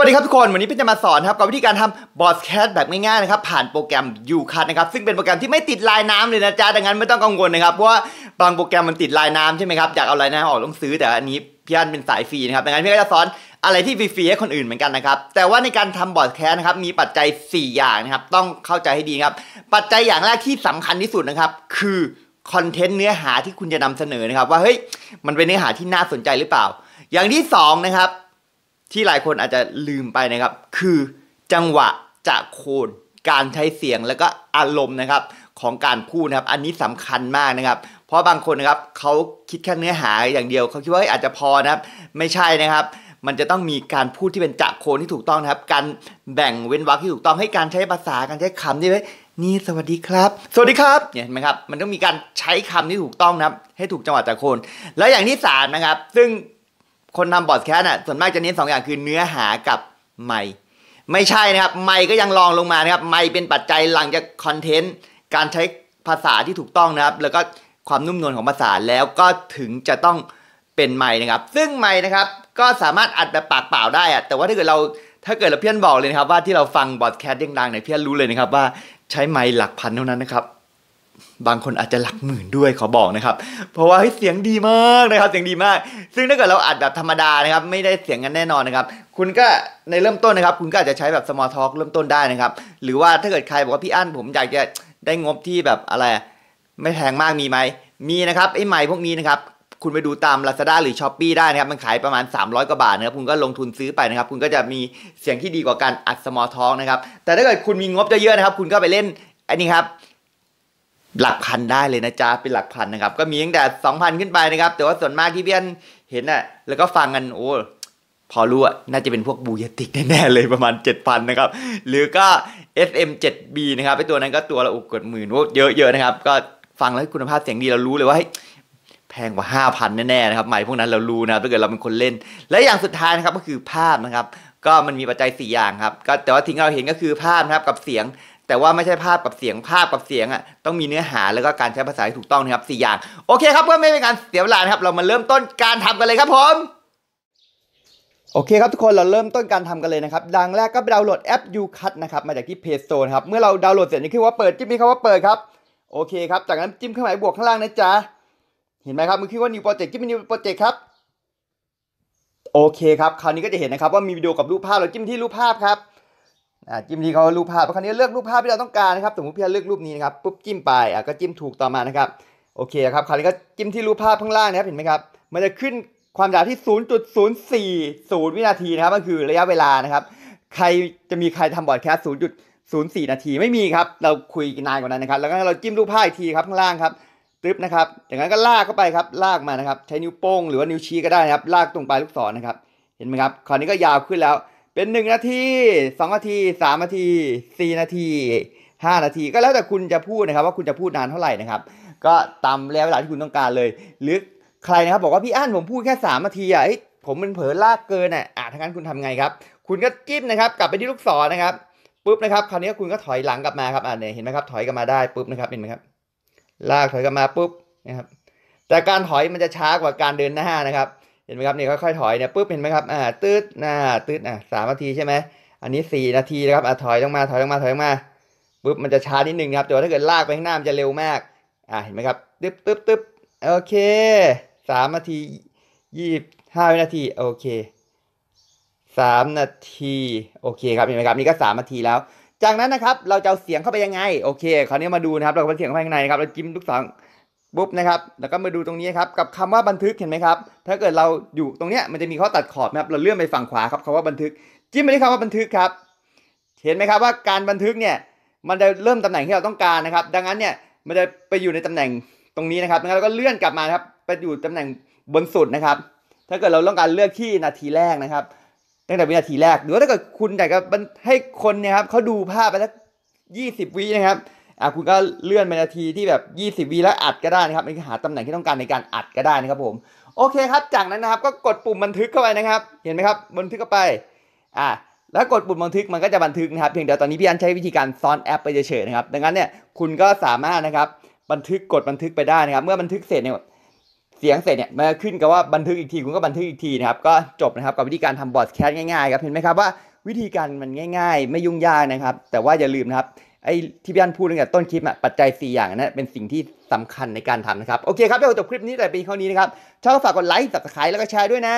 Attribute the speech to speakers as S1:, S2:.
S1: สวัสดีครับทุกคนวันนี้พี่จะมาสอนครับกับวิธีการทำบอสแคสแบบง่ายๆนะครับ ผ่านโปรแกรม u c ั t นะครับซึ่งเป็นโปรแกรมที่ไม่ติดลายน้ำเลยนะจ๊ะดังนั้นไม่ต้องกังวลนะครับเพราะว่าบางโปรแกรมมันติดลายน้ำใช่ไหมครับอยากเอาลายน้ำออกต้องซื้อ แต่อันนี้พี่อันเป็นสายฟรีนะครับดังนั้นพี่ก็จะสอนอะไรที่ฟรีให้คนอื่นเหมือนกันนะครับแต่ว่าในการทำบอสแคสนะครับมีปัจจัย 4 อย่างนะครับ ต้องเข้าใจให้ดีครับ ปัจจัยอย่างแรกที่สำคัญที่สุดนะครับ คือคอนเทนต์เนื้อหาที่คุณจะนำเสนอนะครับ ว่าเฮ้ยมันเป็นเนื้อหาที่น่าสนใจหรือเปล่า อย่างที่2นะครับที่หลายคนอาจจะลืมไปนะครับ คือ จังหวะจะโคน การใช้เสียงแล้วก็อารมณ์นะครับของการพูดนะครับ อันนี้สำคัญมากนะครับ เพราะบางคนนะครับเขาคิดแค่เนื้อหาอย่างเดียวเขาคิดว่าอาจจะพอนะครับไม่ใช่นะครับ มันจะต้องมีการพูดที่เป็นจะโคนที่ถูกต้องนะครับ การแบ่งเว้นวรรคที่ถูกต้องให้การใช้ภาษาการใช้คำดี่ไว้นี่สวัสดีครับ สวัสดีครับเนี่ยห็นไหมครับ มันต้องมีการใช้คำที่ถูกต้องนะครับ ให้ถูกจังหวะจากโคน แล้วอย่างที่สามนะครับ ซึ่งคนทำบอดแคสต์อ่ะส่วนมากจะเน้นสองอย่าง คือเนื้อหากับไม่ไม่ใช่นะครับไม่ก็ยังรองลงมานะครับ ไม่เป็นปัจจัยหลังจากคอนเทนต์การใช้ภาษาที่ถูกต้องนะครับ แล้วก็ความนุ่มนวลของภาษาแล้วก็ถึงจะต้องเป็นไม่นะครับ ซึ่งไม่นะครับก็สามารถอัดแบบปากเปล่าได้อะแต่ว่าถ้าเกิดเราถ้าเกิดเราเพี้ยนบอกเลยนะครับว่าที่เราฟังบอดแคสต์เด้งดังเนี่ยเพี้ยนรู้เลยนะครับ ว่าใช้ไม่หลักพันเท่านั้นนะครับบางคนอาจจะหลักหมื่นด้วยขอบอกนะครับ เพราะว่าเสียงดีมากนะครับ เสียงดีมาก ซึ่งถ้าเกิดเราอัดแบบธรรมดานะครับ ไม่ได้เสียงกันแน่นอนนะครับคุณก็ในเริ่มต้นนะครับ คุณก็อาจจะใช้แบบ small talk เริ่มต้นได้นะครับ หรือว่าถ้าเกิดใครบอกว่าพี่อั้นผมอยากจะได้งบที่แบบอะไร ไม่แพงมากมีไหม มีนะครับไอ้ไม้พวกนี้นะครับคุณไปดูตาม Lazada หรือ s h อ p e e ได้นะครับ มันขายประมาณ 300 กว่าบาทนะครับคุณก็ลงทุนซื้อไปนะครับ คุณก็จะมีเสียงที่ดีกว่าการอัด small talk นะครับแต่ถ้าเกิดคุณมีงบเยอะๆนะครับ คุณก็ไปเล่นอันนี้ครับหลักพันได้เลยนะจ๊ะเป็นหลักพันนะครับ ก็มีตั้งแต่สองพันขึ้นไปนะครับ แต่ว่าส่วนมากที่เพี่อนเห็นอ่ะแล้วก็ฟังกันโอ้พอรู้อ่ะน่าจะเป็นพวกบูยติกแน่เลยประมาณ 7,000 นะครับ หรือก็ FM7B นะครับไอตัวนั้นก็ตัวละอุกกดหมื่นเยอะๆนะครับ ก็ฟังแล้วคุณภาพเสียงดีเรารู้เลยว่าแพงกว่า 5,000 แน่ๆนะครับใหม่พวกนั้นเรารู้นะถ้าเกิดเราเป็นคนเล่น และอย่างสุดท้ายนะครับก็คือภาพนะครับ ก็มันมีปัจจัย4อย่างครับก็แต่ว่าทิ้งเราเห็นก็คือภาพนะครับกับเสียงแต่ว่าไม่ใช่ภาพกับเสียงภาพกับเสียงอ่ะต้องมีเนื้อหาแล้วก็การใช้ภาษาที่ถูกต้องนะครับ4อย่างโอเคครับเพื่อไม่เป็นการเสียเวลาครับ เรามาเริ่มต้นการทำกันเลยครับผม โอเคครับทุกคนเราเริ่มต้นการทำกันเลยนะครับ ดังแรกก็ไปดาวน์โหลดแอป YouCut นะครับ มาจากที่ Play Store นะครับ เมื่อเราดาวน์โหลดเสร็จนี่คือว่าเปิด จิ้มนี่ครับว่าเปิดครับ โอเคครับจากนั้นจิ้มเครื่องหมายบวกข้างล่างนะจ๊ะเห็นไหมครับมือคือว่า New Project จิ้ม New Project ครับโอเคครับ คราวนี้ก็จะเห็นนะครับ ว่ามีวิดีโอกับรูปภาพเราจิ้มที่รูปภาพครับจิ้มที่เขารูปภาพคราวนี้เลือกรูปภาพที่เราต้องการนะครับสมมติพี่เลือกรูปนี้นะครับ ปุ๊บจิ้มไปอ่ะก็จิ้มถูกต่อมานะครับ โอเคครับ คราวนี้ก็จิ้มที่รูปภาพข้างล่างนะครับ เห็นไหมครับ มันจะขึ้นความยาวที่ 0.040วินาทีนะครับก็คือระยะเวลานะครับ ใครจะมีใครทำบอร์ดแคส0.04 นาที ไม่มีครับ เราคุยนานกว่านั้นนะครับ แล้วก็เราจิ้มรูปภาพอีกทีครับข้างล่างครับตึ๊บนะครับจากนั้นก็ลากเข้าไปครับ ลากมานะครับ ใช้นิ้วโป้ง หรือว่านิ้วชี้ก็ได้นะครับลากตรงปลายลูกศรนะครับเห็นไหมครับคราวนี้ก็ยาวขึ้นแล้วเป็นหนึ่งนาทีสองนาทีสามนาทีสี่นาทีห้านาทีก็แล้วแต่คุณจะพูดนะครับ ว่าคุณจะพูดนานเท่าไหร่นะครับ ก็ตามระยะเวลาที่คุณต้องการเลย หรือใครนะครับ บอกว่าพี่อั้นผมพูดแค่สามนาทีอ่ะผมเป็นเผลอลากเกินอ่ะอ่ะทั้งนั้นคุณทำไงครับ คุณก็จิ้มนะครับกลับไปที่ลูกศรนะครับปุ๊บนะครับ คราวนี้คุณก็ถอยหลังกลับมาครับอ่าเนี่ยเห็นไหมครับ ถอยกลับมาได้ปุ๊บนะครับเห็นไหมครับ ลากถอยกลับมาปุ๊บนะครับ แต่การถอยมันจะช้ากว่าการเดินหน้านะครับเห็นไหมครับนี่ค่อยๆถอยเนี่ยปุ๊บเห็นไหมครับอ่าตืดหน้าตืดอ่ะสามนาทีใช่ไหมอันนี้สี่นาทีนะครับอ่ะถอยลงมาถอยลงมาถอยลงมาปุ๊บมันจะช้านิดนึงครับแต่ว่าถ้าเกิดลากไปข้างหน้ามันจะเร็วมากอ่าเห็นไหมครับตึ๊บตึ๊บตึ๊บโอเคสามนาทียี่ห้าวินาทีโอเคสามนาทีโอเคครับเห็นไหมครับนี่ก็สามนาทีแล้ว จากนั้นนะครับเราจะเอาเสียงเข้าไปยังไงโอเคคราวนี้มาดูนะครับเราเอาเสียงเข้าไปข้างในครับเราจิ้มลูกสองปุ๊บนะครับ แล้วก็มาดูตรงนี้ครับ กับคำว่าบันทึกเห็นไหมครับ ถ้าเกิดเราอยู่ตรงเนี้ยมันจะมีข้อตัดขอบนะครับ เราเลื่อนไปฝั่งขวาครับคำว่าบันทึก จิ้มไปที่คำว่าบันทึกครับ เห็นไหมครับว่าการบันทึกเนี่ยมันจะเริ่มตำแหน่งที่เราต้องการนะครับ ดังนั้นเนี่ยมันจะไปอยู่ในตำแหน่งตรงนี้นะครับแล้วก็เลื่อนกลับมาครับไปอยู่ตำแหน่งบนสุดนะครับ ถ้าเกิดเราต้องการเลือกที่นาทีแรกนะครับ ตั้งแต่วินาทีแรกหรือถ้าเกิดคุณอยากจะให้คนเนี่ยครับเขาดูภาพไปสักยี่สิบวินะครับอ่ะคุณก็เลื่อนไปนาทีที่แบบ20วีแล้วอัดก็ได้นะครับไปหาตำแหน่งที่ต้องการในการอัดก็ได้นะครับผมโอเคครับจากนั้นนะครับก็กดปุ่มบันทึกเข้าไปนะครับ เห็นไหมครับบันทึกเข้าไปอ่ะแล้วกดปุ่มบันทึกมันก็จะบันทึกนะครับเพียงแต่ตอนนี้พี่อันใช้วิธีการซ้อนแอปไปเฉยๆนะครับดังนั้นเนี่ยคุณก็สามารถนะครับบันทึกกดบันทึกไปได้นะครับเมื่อบันทึกเสร็จเนี่ยเสียงเสร็จเนี่ยมันขึ้นกับว่าบันทึกอีกทีคุณก็บันทึกอีกทีนะครับก็จบนะครับกับวิธีการทำบอร์ดแคสง่ายๆครับเห็นไหมครับว่าวิธีการมันง่าย ๆ ไม่ยุ่งยากนะครับ แต่ว่าอย่าลืมนะครับไอ้ที่พี่อันพูดตั้งแต่ต้นคลิปอะปัจจัย 4 อย่างนะเป็นสิ่งที่สำคัญในการทำนะครับ โอเคครับเดี๋ยวจบคลิปนี้ แต่เป็นเท่านี้นะครับ ชอบฝากกดไลค์ตับสไครแล้วก็แชร์ด้วยนะ